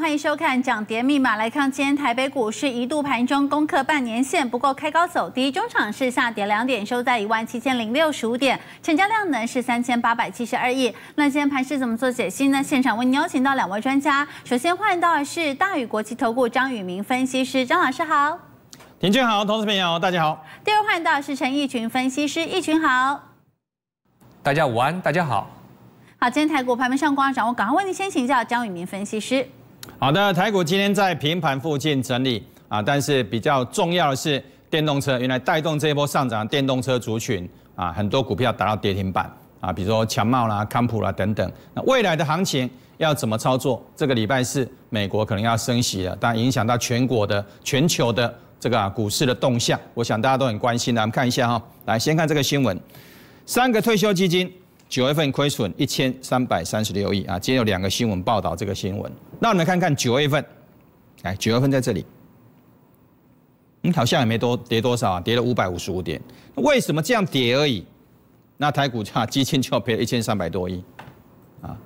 欢迎收看《涨跌密码》，来看今天台北股市一度盘中攻克半年线，不过开高走低，中场是下跌两点，收在一万七千零六十五点，成交量呢是三千八百七十二亿。那今天盘市怎么做解析呢？现场为您邀请到两位专家，首先欢迎到是大宇国际投顾张宇明分析师，张老师好。田俊好，同资朋友大家好。第二欢迎到是陈义群分析师，义群好。大家午安，大家好。好，今天台股盘面上光掌握，赶快为您先请教张宇明分析师。好的，台股今天在平盘附近整理啊，但是比较重要的是电动车，原来带动这一波上涨，电动车族群啊，很多股票达到跌停板啊，比如说强茂啦、康普啦等等。那未来的行情要怎么操作？这个礼拜是美国可能要升息了，但影响到全国的、全球的这个股市的动向，我想大家都很关心的。我们看一下哈，来先看这个新闻，三个退休基金。九月份亏损一千三百三十六亿啊，今天有两个新闻报道这个新闻。那我们来看看九月份，哎，九月份在这里，你好像也没多跌多少啊，跌了五百五十五点。为什么这样跌而已？那台股价基金就要赔一千三百多亿啊。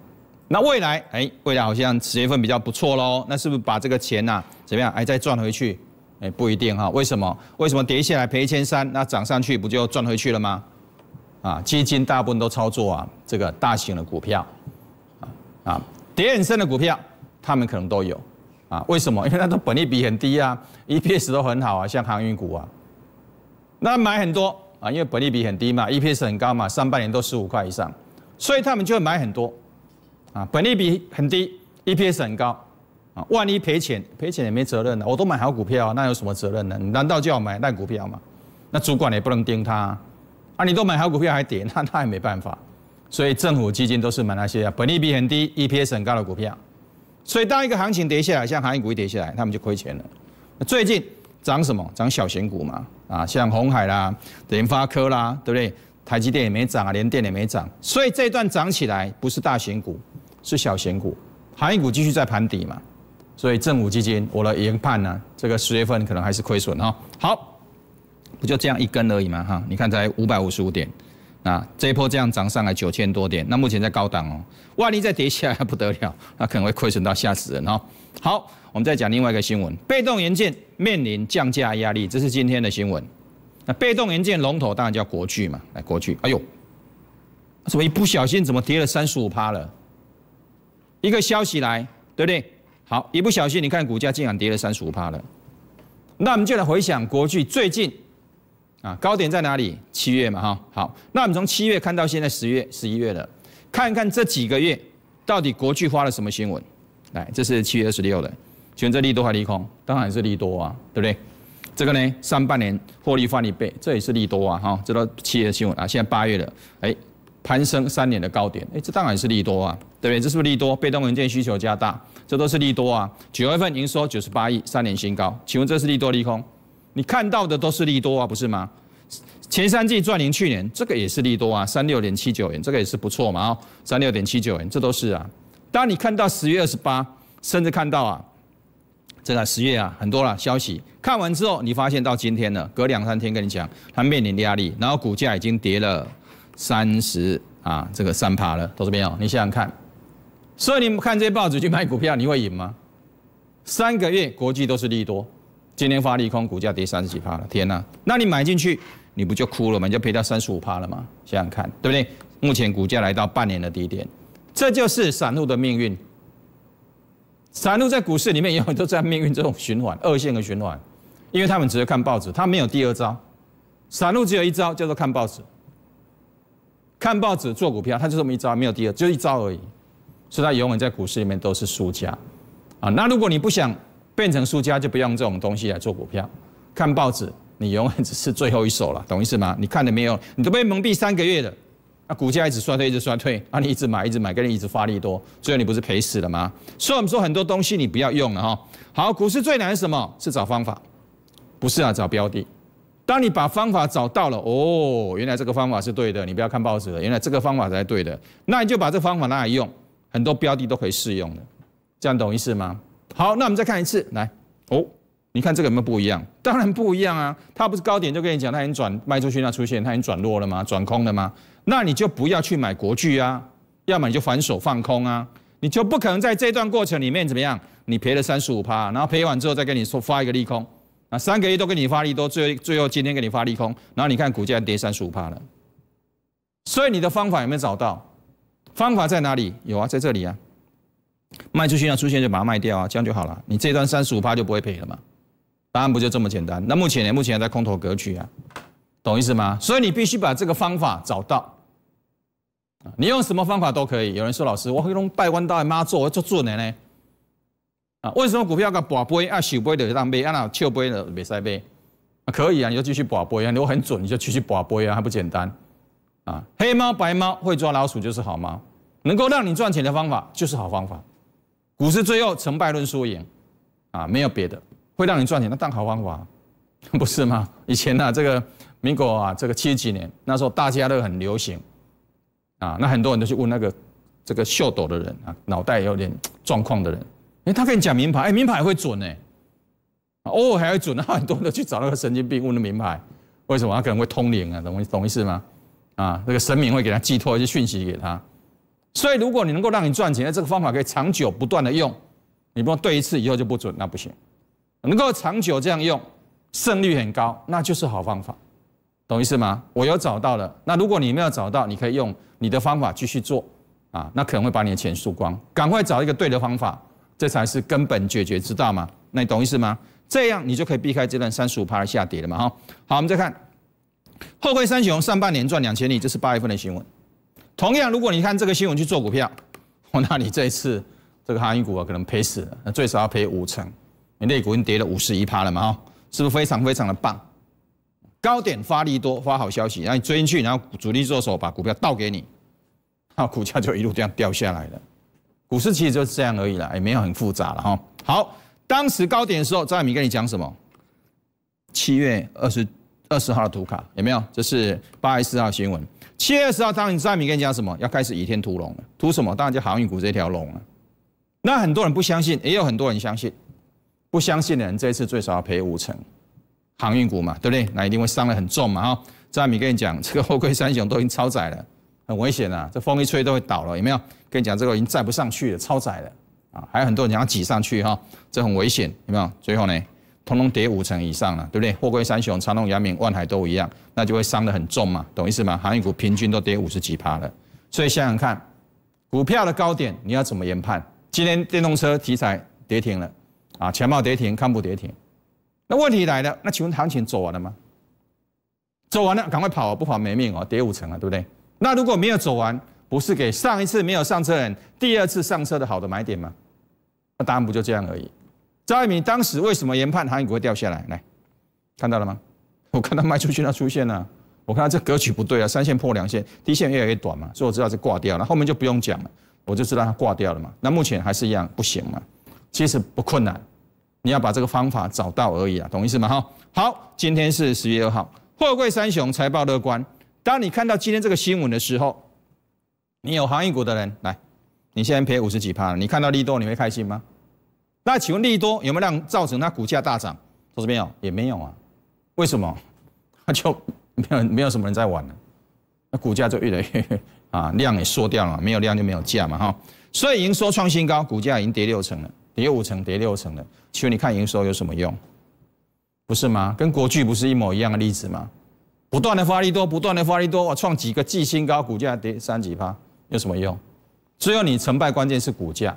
那未来，哎，未来好像十月份比较不错喽。那是不是把这个钱呐，怎么样，哎，再赚回去？哎，不一定哈。为什么？为什么跌下来赔一千三，那涨上去不就赚回去了吗？啊，基金大部分都操作啊这个大型的股票，啊啊，很深的股票他们可能都有，啊，为什么？因为它的本利比很低啊，EPS 都很好啊，像航运股啊，那买很多啊，因为本利比很低嘛，EPS 很高嘛，上半年都十五块以上，所以他们就会买很多，啊，本利比很低，EPS 很高，啊，万一赔钱，赔钱也没责任的，我都买好股票啊，那有什么责任呢？你难道就要买烂股票吗？那主管也不能盯他。啊，你都买好股票还跌，那那也没办法。所以政府基金都是买那些啊，本利比很低、EPS 很高的股票。所以当一个行情跌下来，像行业股跌下来，他们就亏钱了。最近涨什么？涨小型股嘛，啊，像红海啦、联发科啦，对不对？台积电也没涨啊，连电也没涨。所以这段涨起来不是大型股，是小型股。行业股继续在盘底嘛。所以政府基金，我的研判呢，这个十月份可能还是亏损哈。好。就这样一根而已嘛哈，你看才五百五十五点，那这一波这样涨上来九千多点，那目前在高档哦，万一再跌下来不得了，那可能会亏损到吓死人哦。好，我们再讲另外一个新闻，被动元件面临降价压力，这是今天的新闻。那被动元件龙头当然叫国巨嘛，来国巨，哎呦，怎么一不小心怎么跌了三十五趴了？一个消息来，对不对？好，一不小心你看股价竟然跌了三十五趴了，那我们就来回想国巨最近。啊，高点在哪里？七月嘛，哈，好，那我们从七月看到现在十月、十一月了，看看这几个月到底国巨发了什么新闻？来，这是七月二十六的，选择利多还是利空？当然是利多啊，对不对？这个呢，上半年获利翻一倍，这也是利多啊，哈，这都七月的新闻啊，现在八月了，哎，攀升三年的高点，哎，这当然是利多啊，对不对？这是不是利多？被动元件需求加大，这都是利多啊。九月份营收九十八亿，三年新高，请问这是利多利空？你看到的都是利多啊，不是吗？前三季赚零，去年这个也是利多啊，三六点七九元，这个也是不错嘛哦，三六点七九元，这都是啊。当你看到十月二十八，甚至看到啊，真的十月啊，很多了消息。看完之后，你发现到今天了，隔两三天跟你讲它面临的压力，然后股价已经跌了三十啊，这个三趴了，都是没有。你想想看，所以你们看这些报纸去买股票，你会赢吗？三个月国际都是利多。今天发利空，股价跌三十几趴了，天哪！那你买进去，你不就哭了吗？你就赔掉三十五趴了吗？想想看，对不对？目前股价来到半年的低点，这就是散户的命运。散户在股市里面永远都在命运这种循环、恶性循环，因为他们只是看报纸，他没有第二招。散户只有一招，叫做看报纸。看报纸做股票，他就这么一招，没有第二，就一招而已，所以他永远在股市里面都是输家啊。那如果你不想，变成输家就不用这种东西来做股票，看报纸你永远只是最后一手了，懂意思吗？你看了没有？你都被蒙蔽三个月了，那股价一直衰退，一直衰退，啊，你一直买，一直买，跟你一直发力多，最后你不是赔死了吗？所以我们说很多东西你不要用了哈。好，股市最难是什么？是找方法，不是啊，找标的。当你把方法找到了，哦，原来这个方法是对的，你不要看报纸了，原来这个方法才是对的，那你就把这方法拿来用，很多标的都可以适用的，这样懂意思吗？好，那我们再看一次，来哦，你看这个有没有不一样？当然不一样啊，它不是高点就跟你讲它已经转卖出去，那出现它已经转弱了吗？转空了吗？那你就不要去买国巨啊，要么你就反手放空啊，你就不可能在这段过程里面怎么样？你赔了三十五趴，然后赔完之后再跟你说发一个利空，那三个月都给你发利多，最后最后今天给你发利空，然后你看股价跌三十五趴了，所以你的方法有没有找到？方法在哪里？有啊，在这里啊。卖出去要出现就把它卖掉啊，这样就好了。你这段三十五趴就不会赔了嘛？答案不就这么简单？那目前呢？目前还在空头格局啊，懂意思吗？所以你必须把这个方法找到。你用什么方法都可以。有人说老师，我会用拜关刀来妈做，我做准的呢？啊，为什么股票敢波波啊，小波就当买，然后跳波的没使杯？可以啊，你就继续波波啊，你我很准，你就继续波波啊，还不简单？啊，黑猫白猫会抓老鼠就是好猫，能够让你赚钱的方法就是好方法。股市最后成败论输赢，啊，没有别的，会让你赚钱，那当好方法，不是吗？以前呢，这个民国啊，这个七十几年，那时候大家都很流行，啊，那很多人都去问那个这个秀逗的人啊，脑袋有点状况的人，哎，他跟你讲名牌，哎，名牌会准呢，偶尔还会准 那很多人都去找那个神经病问名牌，为什么他可能会通灵啊？懂懂意思吗？啊，那个神明会给他寄托一些讯息给他。所以，如果你能够让你赚钱的这个方法可以长久不断的用，你不能对一次以后就不准，那不行。能够长久这样用，胜率很高，那就是好方法，懂意思吗？我有找到了。那如果你没有找到，你可以用你的方法继续做啊，那可能会把你的钱输光。赶快找一个对的方法，这才是根本解决之道嘛。那你懂意思吗？这样你就可以避开这段三十五下跌了嘛。哈，好，我们再看，后会三雄上半年赚两千亿，这是八月份的新闻。同样，如果你看这个新闻去做股票，我 那你这一次这个航运股啊，可能赔死了，那最少要赔五成。你内股已经跌了五十一趴了嘛，哈，是不是非常非常的棒？高点发力多发好消息，然后你追进去，然后主力做手把股票倒给你，啊，股价就一路这样掉下来了。股市其实就是这样而已啦，也没有很复杂了哈。好，当时高点的时候，张海明跟你讲什么？七月二十二十号的图卡有没有？这是八月四号新闻。七月二十号，当然，张米跟你讲什么？要开始倚天屠龙了，屠什么？当然就航运股这条龙了。那很多人不相信，也有很多人相信。不相信的人，这一次最少要赔五成，航运股嘛，对不对？那一定会伤得很重嘛！哈，张米跟你讲，这个后贵三雄都已经超载了，很危险啊！这风一吹都会倒了，有没有？跟你讲，这个已经载不上去了，超载了啊！还有很多人想要挤上去哈，这很危险，有没有？最后呢？通通跌五成以上了，对不对？沪硅三雄、长隆、扬明、万海都一样，那就会伤得很重嘛，懂意思吗？航运股平均都跌五十几趴了，所以想想看，股票的高点你要怎么研判？今天电动车题材跌停了，啊，前茂跌停，康普跌停，那问题来了，那请问行情走完了吗？走完了，赶快跑，不跑没命哦，跌五成啊，对不对？那如果没有走完，不是给上一次没有上车人第二次上车的好的买点吗？那答案不就这样而已。张爱民当时为什么研判航运股会掉下来？来，看到了吗？我看到卖出去，那出现了。我看到这格局不对啊，三线破两线，底线越来越短嘛，所以我知道是挂掉了。后面就不用讲了，我就知道它挂掉了嘛。那目前还是一样不行嘛。其实不困难，你要把这个方法找到而已啊，懂意思吗？哈，好，今天是十月二号，货柜三雄财报乐观。当你看到今天这个新闻的时候，你有航运股的人来，你现在赔五十几趴了，你看到利多你会开心吗？那请问利多有没有让造成它股价大涨？说没有，也没有啊。为什么？那 就没有没有什么人在玩了。那股价就越来越啊，量也缩掉了，没有量就没有价嘛哈。所以营收创新高，股价已经跌六成了，跌五成，跌六成了。请问你看营收有什么用？不是吗？跟国巨不是一模一样的例子吗？不断的发利多，不断的发利多，我创几个季新高，股价跌三几趴，有什么用？只有你成败关键是股价。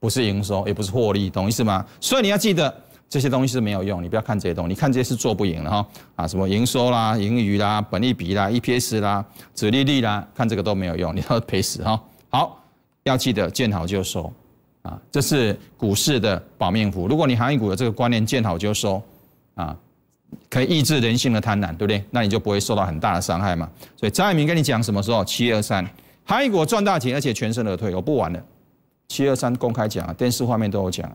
不是营收，也不是获利，懂意思吗？所以你要记得这些东西是没有用，你不要看这些东西，你看这些是做不赢的哈啊，什么营收啦、盈余啦、本利比啦、EPS 啦、指利率啦，看这个都没有用，你要赔死哈。好，要记得见好就收啊，这是股市的保命符。如果你行业股的这个观念见好就收啊，可以抑制人性的贪婪，对不对？那你就不会受到很大的伤害嘛。所以张爱民跟你讲什么时候？七二三，行业股赚大钱而且全身而退，我不玩了。七二三公开讲啊，电视画面都有讲，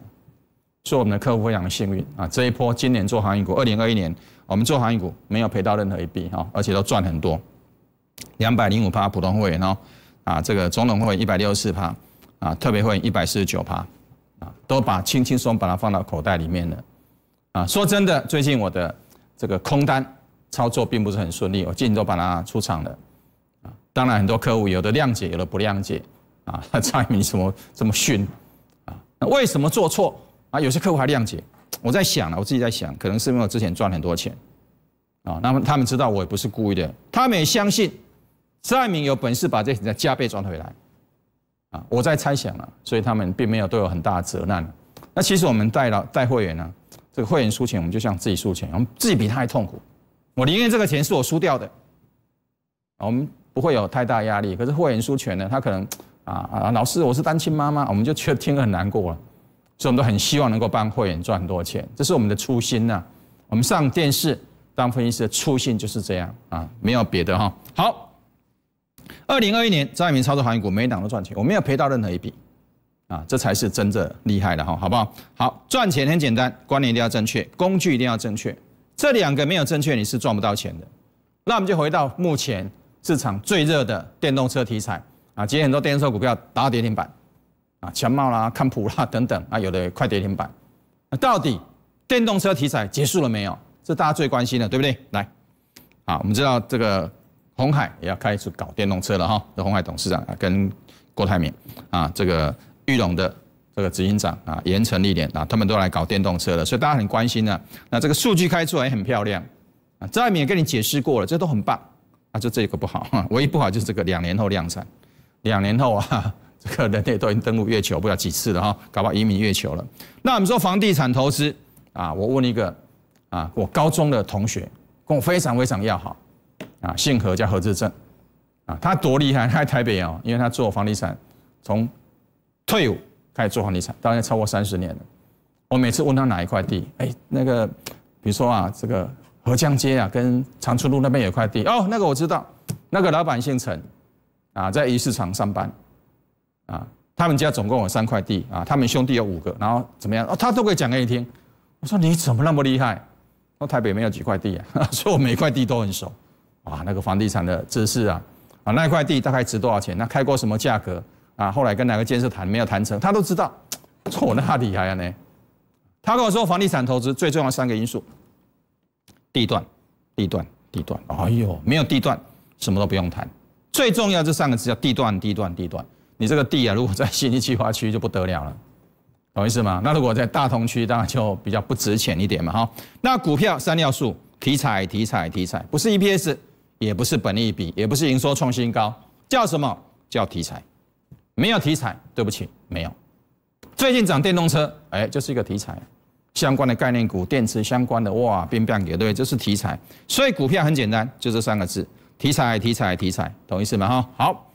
说我们的客户非常幸运啊，这一波今年做航运股，二零二一年我们做航运股没有赔到任何一笔哈，而且都赚很多，两百零五趴普通会员哦，啊这个总统会一百六十四趴，啊特别会一百四十九趴，啊都把轻轻松把它放到口袋里面了，啊说真的，最近我的这个空单操作并不是很顺利，我尽都把它出场了，啊当然很多客户有的谅解，有的不谅解。啊，蔡明怎么这么训啊，那为什么做错？啊，有些客户还谅解。我在想了，我自己在想，可能是因为我之前赚很多钱，啊，那么他们知道我也不是故意的，他们也相信蔡明有本事把这笔钱加倍赚回来，啊，我在猜想了，所以他们并没有都有很大的责难。那其实我们带了带会员呢，这个会员输钱，我们就像自己输钱，我们自己比他还痛苦。我宁愿这个钱是我输掉的，我们不会有太大压力。可是会员输钱呢，他可能。啊啊！老师，我是单亲妈妈，我们就却听了很难过，所以我们都很希望能够帮会员赚很多钱，这是我们的初心呐。我们上电视当分析师的初心就是这样啊，没有别的哈。好，二零二一年张爱民操作行业股，每一档都赚钱，我没有赔到任何一笔啊，这才是真的厉害的哈，好不好？好，赚钱很简单，观念一定要正确，工具一定要正确，这两个没有正确，你是赚不到钱的。那我们就回到目前市场最热的电动车题材。啊，今天很多电动车股票打到跌停板，啊，全茂啦、康普啦 等等，啊，有的快跌停板。那到底电动车题材结束了没有？这大家最关心的，对不对？来，啊，我们知道这个红海也要开始搞电动车了哈。这红海董事长跟郭台铭啊，这个玉龙的这个执行长啊，严成立联啊，他们都来搞电动车了，所以大家很关心呢。那这个数据开出也很漂亮，啊，张爱民也跟你解释过了，这都很棒。啊，就这个不好，唯一不好就是这个两年后量产。两年后啊，这个人类都已经登陆月球不了几次了哈，搞不好移民月球了。那我们说房地产投资啊，我问一个啊，我高中的同学跟我非常非常要好啊，姓何，叫何志正啊，他多厉害，他在台北哦，因为他做房地产，从退伍开始做房地产，当然超过三十年了。我每次问他哪一块地，哎，那个比如说啊，这个河江街啊，跟长春路那边有块地哦，那个我知道，那个老板姓陈。啊，在鱼市场上班，啊，他们家总共有三块地，啊，他们兄弟有五个，然后怎么样？哦，他都会讲给你听。我说你怎么那么厉害？哦，台北没有几块地，所以我每块地都很熟。哇，那个房地产的知识啊，啊，那块地大概值多少钱？那开过什么价格？啊，后来跟哪个建设谈没有谈成，他都知道，错那厉害啊呢。他跟我说，房地产投资最重要三个因素：地段、地段、地段。哎呦，没有地段，什么都不用谈。最重要这三个字叫地段，地段，地段。你这个地啊，如果在新力计划区就不得了了，懂意思吗？那如果在大同区当然就比较不值钱一点嘛，哈。那股票三要素，题材，题材，题材，不是 EPS，也不是本利比，也不是营收创新高，叫什么？叫题材。没有题材，对不起，没有。最近涨电动车，哎，就是一个题材。相关的概念股，电池相关的，哇，变变也对就是题材。所以股票很简单，就这三个字。题材，题材，题材，懂意思吗？哈，好，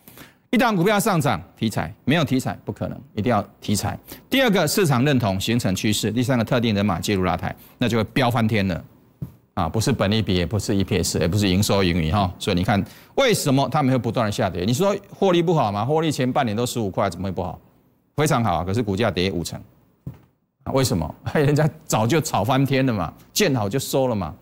一档股票上涨，题材没有题材不可能，一定要题材。第二个，市场认同形成趋势；第三个，特定人马介入拉抬，那就会飙翻天了。啊，不是本利比，也不是 EPS，也不是营收盈余哈。所以你看，为什么他们会不断的下跌？你说获利不好吗？获利前半年都十五块，怎么会不好？非常好啊，可是股价跌五成，为什么？人家早就炒翻天了嘛，见好就收了嘛。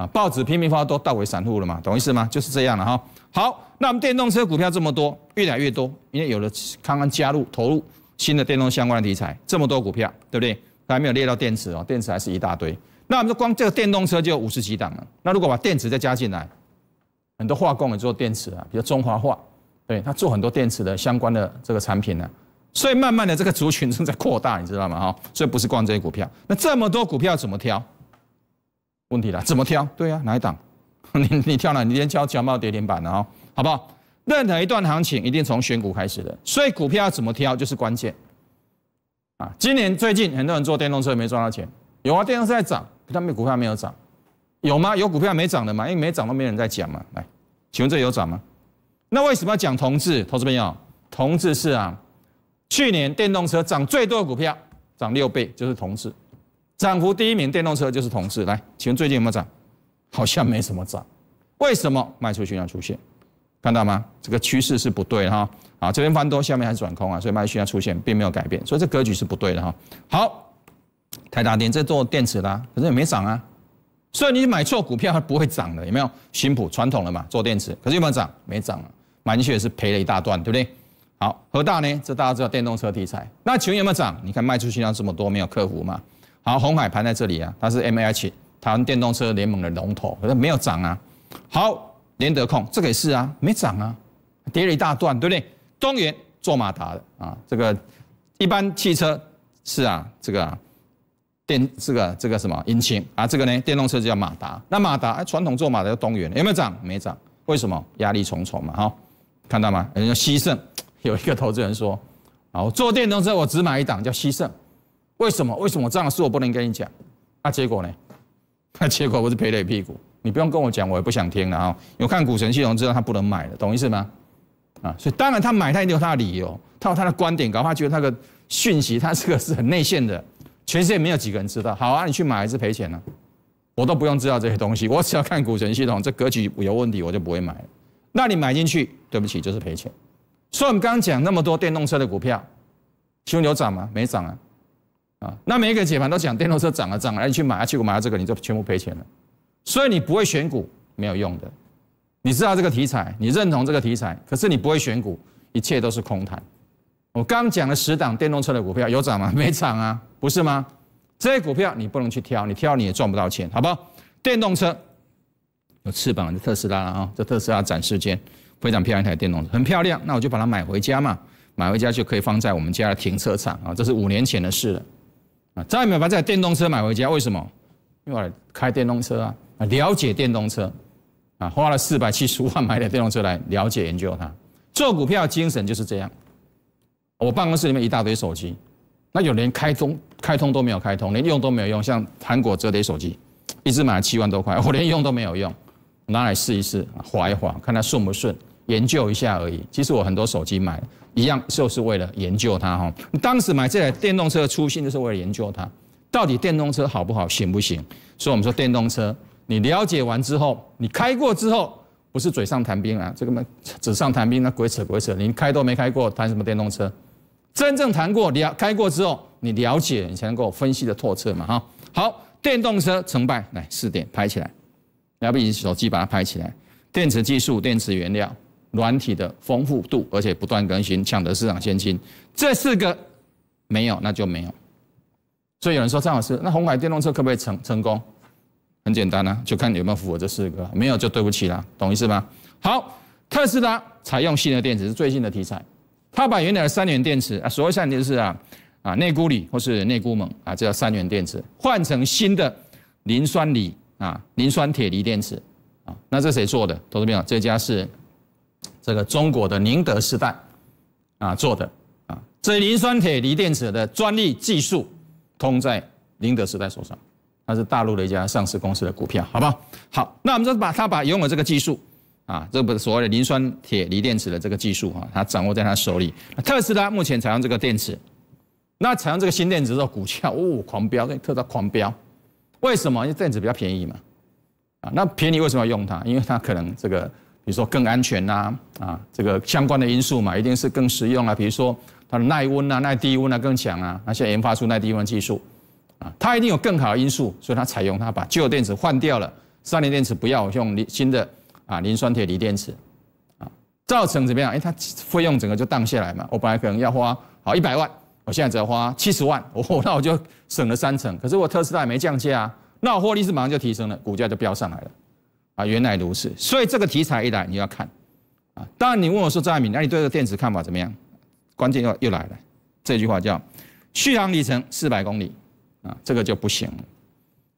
啊，报纸拼命发都到为散户了嘛，懂意思吗？就是这样了哈。好，那我们电动车股票这么多，越来越多，因为有了康康加入，投入新的电动相关的题材，这么多股票，对不对？还没有列到电池哦，电池还是一大堆。那我们光这个电动车就有五十几档了，那如果把电池再加进来，很多化工也做电池啊，比如中华化，对它做很多电池的相关的这个产品呢。所以慢慢的这个族群正在扩大，你知道吗？哈，所以不是光这些股票，那这么多股票怎么挑？问题了，怎么挑？对啊，哪一档？你你挑哪？你先挑假冒跌停板的哦，好不好？任何一段行情一定从选股开始的，所以股票要怎么挑就是关键啊。今年最近很多人做电动车没赚到钱，有啊？电动车在涨，可他们股票没有涨，有吗？有股票没涨的嘛？因为没涨都没人在讲嘛。来，请问这有涨吗？那为什么要讲同志？投资朋友，同志是啊，去年电动车涨最多的股票，涨六倍就是同志。涨幅第一名电动车就是同事来，请问最近有没有涨？好像没什么涨，为什么卖出去要出现？看到吗？这个趋势是不对的哈。啊，这边翻多，下面还是转空啊，所以卖出去要出现，并没有改变，所以这格局是不对的哈。好，台达电在做电池啦，可是也没涨啊。所以你买错股票，它不会涨的，有没有？新普传统的嘛，做电池，可是有没有涨？没涨，买进去也是赔了一大段，对不对？好，和大呢？这大家知道电动车题材，那请问有没有涨？你看卖出去要这么多，没有克服吗？好，红海盘在这里啊，它是 M H 台湾电动车联盟的龙头，可是没有涨啊。好，联德控这个也是啊，没涨啊，跌了一大段，对不对？东元做马达的啊，这个一般汽车是啊，这个啊、电这个这个什么引擎啊，这个呢电动车就叫马达。那马达哎，传统做马达叫东元，有没有涨？没涨，为什么？压力重重嘛，哈，看到吗？人家西盛 有一个投资人说，好，做电动车，我只买一档，叫西盛。为什么？为什么这样的事我不能跟你讲？那结果呢？那结果不是赔了一屁股？你不用跟我讲，我也不想听了啊！有看股神系统知道他不能买的，懂意思吗？啊，所以当然他买他也有他的理由，他有他的观点，搞怕觉得他的讯息他这个是很内线的，全世界没有几个人知道。好啊，你去买还是赔钱呢？我都不用知道这些东西，我只要看股神系统，这格局有问题我就不会买。那你买进去，对不起就是赔钱。所以我们刚讲那么多电动车的股票，其中有涨吗？没涨啊！啊，那每一个解盘都讲电动车涨了涨，哎，你去买啊，去买啊，这个你就全部赔钱了。所以你不会选股没有用的，你知道这个题材，你认同这个题材，可是你不会选股，一切都是空谈。我刚讲了十档电动车的股票有涨吗？没涨啊，不是吗？这些股票你不能去挑，你挑你也赚不到钱，好不好？电动车有翅膀的特斯拉啊，这特斯拉展示间非常漂亮一台电动车，很漂亮，那我就把它买回家嘛，买回家就可以放在我们家的停车场啊，这是五年前的事了。再也没把这电动车买回家，为什么？因为开电动车啊，了解电动车啊，花了四百七十五万买的电动车来了解研究它。做股票精神就是这样。我办公室里面一大堆手机，那有连开通开通都没有开通，连用都没有用，像韩国折叠手机，一直买了七万多块，我连用都没有用，拿来试一试，滑一滑，看它顺不顺，研究一下而已。其实我很多手机买。一样，就是为了研究它哈。你当时买这台电动车的初心，就是为了研究它，到底电动车好不好，行不行？所以，我们说电动车，你了解完之后，你开过之后，不是嘴上谈兵啊，这个嘛，纸上谈兵那鬼扯鬼扯。你开都没开过，谈什么电动车？真正谈过，了开过之后，你了解，你才能够分析的透彻嘛哈。好，电动车成败，来四点拍起来，要不你手机把它拍起来？电池技术，电池原料。软体的丰富度，而且不断更新，抢得市场先机，这四个没有那就没有。所以有人说张老师，那红海电动车可不可以成成功？很简单啊，就看有没有符合这四个，没有就对不起啦，懂意思吗？好，特斯拉采用新的电池是最近的题材，它把原来的三元电池啊，所谓三元电池啊啊，内钴锂或是内钴锰啊，这叫三元电池，换成新的磷酸锂啊，磷酸铁锂电池啊，那这谁做的？投资朋友，这家是。这个中国的宁德时代，啊做的啊，这磷酸铁锂电池的专利技术，通在宁德时代手上，它是大陆的一家上市公司的股票，好不好？好，那我们就把它把拥有这个技术，啊，这是所谓的磷酸铁锂电池的这个技术哈，它掌握在他手里。特斯拉目前采用这个电池，那采用这个新电池之后，股价哦狂飙，特斯拉狂飙，为什么？因为电池比较便宜嘛，啊，那便宜为什么要用它？因为它可能这个。比如说更安全呐，啊，这个相关的因素嘛，一定是更实用啊。比如说它的耐温啊、耐低温啊更强啊。那现在研发出耐低温技术，啊，它一定有更好的因素，所以它采用它把旧电池换掉了，三元电池不要用新的啊磷酸铁锂电池，啊，造成怎么样？哎，它费用整个就降下来嘛。我本来可能要花好一百万，我现在只要花七十万，哦，那我就省了三成。可是我特斯拉也没降价啊，那我获利是马上就提升了，股价就飙上来了。啊，原来如此，所以这个题材一来你要看，啊，当然你问我说张爱敏，那你对这个电池看法怎么样？关键又又来了，这句话叫续航里程四百公里，啊，这个就不行，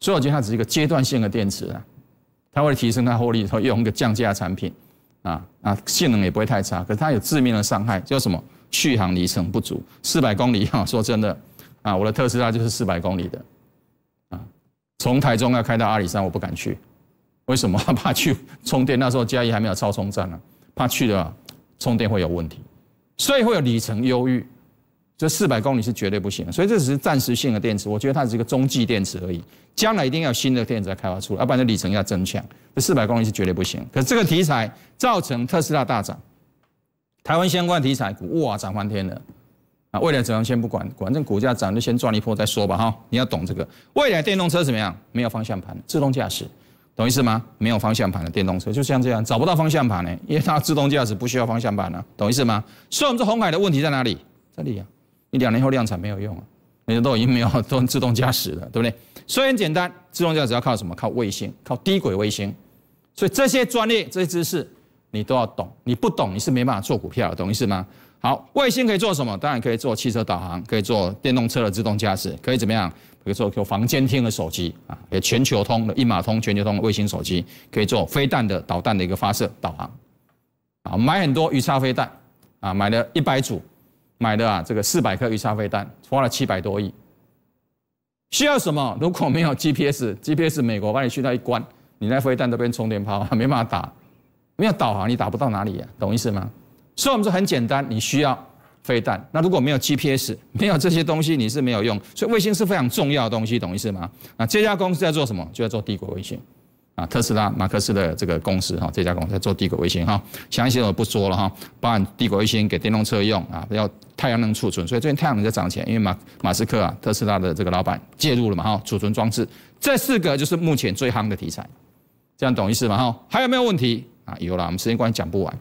所以我觉得它只是一个阶段性的电池啊，它为了提升它获利，然后用一个降价产品，啊啊，性能也不会太差，可是它有致命的伤害，叫什么？续航里程不足，四百公里啊，说真的，啊，我的特斯拉就是四百公里的，啊，从台中要开到阿里山，我不敢去。为什么 怕去充电？那时候加一还没有超充站呢，怕去了充电会有问题，所以会有里程忧郁。这四百公里是绝对不行，所以这只是暂时性的电池，我觉得它是一个中继电池而已。将来一定要新的电池来开发出来，要不然里程要增强。这四百公里是绝对不行。可是这个题材造成特斯拉大涨，台湾相关题材股哇涨翻天了。啊，未来怎样先不管，反正股价涨就先赚一波再说吧哈。你要懂这个，未来电动车怎么样？没有方向盘，自动驾驶。懂意思吗？没有方向盘的电动车就像这样，找不到方向盘呢，因为它自动驾驶不需要方向盘了。懂意思吗？所以，我们这红海的问题在哪里？这里啊，你两年后量产没有用啊，人家都已经没有 都自动驾驶了，对不对？以很简单，自动驾驶要靠什么？靠卫星，靠低轨卫星。所以这些专业这些知识，你都要懂。你不懂，你是没办法做股票的，懂意思吗？好，卫星可以做什么？当然可以做汽车导航，可以做电动车的自动驾驶，可以怎么样？比如说有房间厅的手机啊，有全球通的一码通全球通的卫星手机，可以做飞弹的导弹的一个发射导航。啊，买很多鱼叉飞弹啊，买了一百组，买的啊这个四百颗鱼叉飞弹，花了七百多亿。需要什么？如果没有 GPS，GPS 美国帮你去到一关，你那飞弹都变充电炮，没办法打。没有导航，你打不到哪里呀？懂意思吗？所以我们说很简单，你需要飞弹。那如果没有 GPS，没有这些东西，你是没有用。所以卫星是非常重要的东西，懂意思吗？那这家公司在做什么？就在做帝国卫星啊，特斯拉马克思的这个公司哈，这家公司在做帝国卫星哈。详细我不说了哈，包含帝国卫星给电动车用啊，要太阳能储存，所以最近太阳能在涨钱，因为马马斯克啊，特斯拉的这个老板介入了嘛哈，储存装置。这四个就是目前最夯的题材，这样懂意思吗？哈，还有没有问题？啊，有了，我们时间关系讲不完。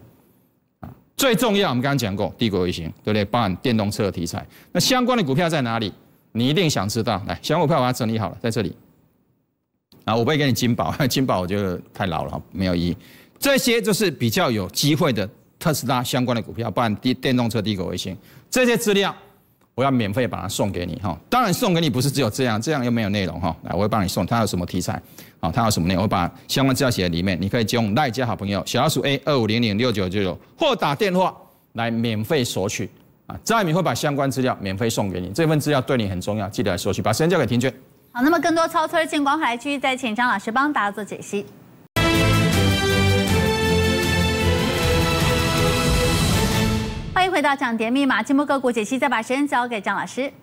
最重要，我们刚刚讲过，帝国卫星，对不对？包含电动车的题材，那相关的股票在哪里？你一定想知道。来，小股票我把它整理好了，在这里。啊，我不会给你金宝，金宝我觉得太老了，没有意义。这些就是比较有机会的特斯拉相关的股票，包含电电动车、帝国卫星这些资料。我要免费把它送给你哈，当然送给你不是只有这样，这样又没有内容哈。来，我会帮你送，它有什么题材？好，它有什么内容？我把相关资料写在里面，你可以交用一下好朋友小老鼠 A 二五零零六九九九，或打电话来免费索取啊。张爱敏会把相关资料免费送给你，这份资料对你很重要，记得来索取。把时间交给庭娟。好，那么更多操盘见光海区，再请张老师帮大家做解析。欢迎回到《涨停密码》，今日个股解析，再把时间交给张老师。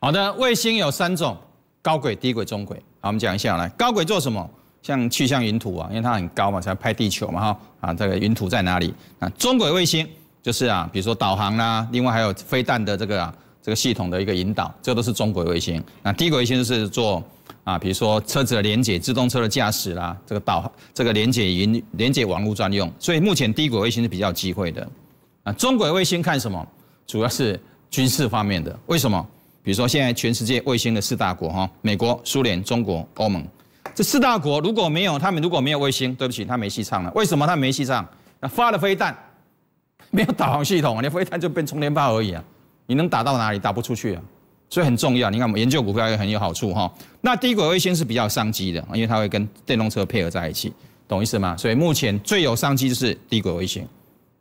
好的，卫星有三种：高轨、低轨、中轨。好，我们讲一下来。高轨做什么？像气象云图啊，因为它很高嘛，想要拍地球嘛哈啊，这个云图在哪里？那中轨卫星就是啊，比如说导航啦，另外还有飞弹的这个啊、这个系统的一个引导，这都是中轨卫星。那低轨卫星就是做啊，比如说车子的连接、自动车的驾驶啦，这个导这个连接云连接网络专用，所以目前低轨卫星是比较机会的。啊，中轨卫星看什么？主要是军事方面的。为什么？比如说现在全世界卫星的四大国哈，美国、苏联、中国、欧盟，这四大国如果没有他们如果没有卫星，对不起，他没戏唱了。为什么他没戏唱？那发了飞弹，没有导航系统，你飞弹就变充电炮而已啊！你能打到哪里？打不出去啊！所以很重要。你看，我们研究股票也很有好处哈。那低轨卫星是比较商机的，因为它会跟电动车配合在一起，懂意思吗？所以目前最有商机就是低轨卫星。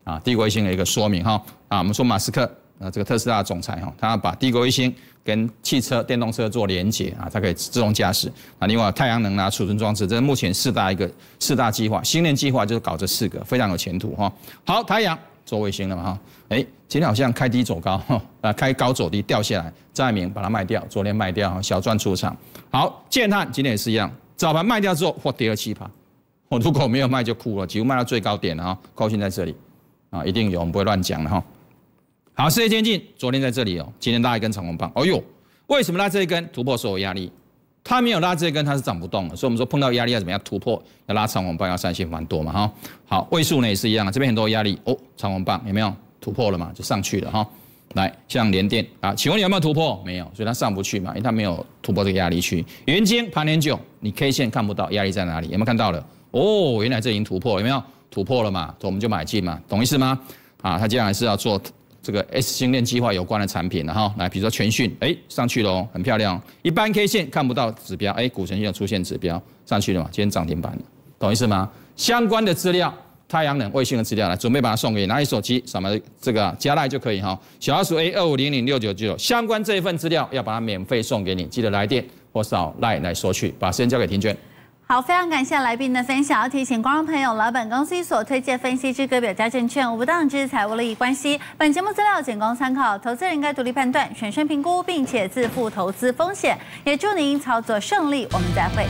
啊，帝国卫星的一个说明哈，啊，我们说马斯克，啊，这个特斯拉总裁哈，他要把帝国卫星跟汽车、电动车做连接啊，它可以自动驾驶。啊，另外太阳能啊，储存装置，这是目前四大一个四大计划，星链计划就是搞这四个，非常有前途哈。好，太阳做卫星了嘛哈，哎，今天好像开低走高，啊，开高走低掉下来，张爱民把它卖掉，昨天卖掉，小赚出场。好，剑汉今天也是一样，早盘卖掉之后，或跌了七趴，我如果没有卖就哭了，几乎卖到最高点了哈，高兴在这里。啊，一定有，我们不会乱讲的哈。好，世界先进昨天在这里哦，今天拉一根长红棒，哎呦，为什么拉这一根突破所有压力？它没有拉这一根，它是涨不动的。所以我们说碰到压力要怎么样突破？要拉长红棒，要三线蛮多嘛哈。好，位数呢也是一样，这边很多压力哦，长红棒有没有突破了嘛？就上去了哈。来，像连电啊，请问你有不有突破？没有，所以它上不去嘛，因为它没有突破这个压力区。元晶盘联九，你 K 线看不到压力在哪里？有没有看到了？哦，原来这已经突破，有没有？突破了嘛，我们就买进嘛，懂意思吗？啊，他接下来是要做这个 S 星链计划有关的产品，然哈，来比如说全讯，哎，上去了哦，很漂亮。一般 K 线看不到指标，哎，股神又出现指标上去了嘛，今天涨停板了，懂意思吗？相关的资料，太阳能、卫星的资料，来准备把它送给你，拿起手机扫描这个加奈就可以哈。小老鼠 A 二五零零六九九相关这一份资料要把它免费送给你，记得来电或扫奈来索取，把时间交给田娟。好，非常感谢来宾的分享。提醒观众朋友，老板公司所推荐分析之各表家证券，无不当之财务利益关系。本节目资料仅供参考，投资人应该独立判断、审慎评估，并且自负投资风险。也祝您操作顺利，我们再会。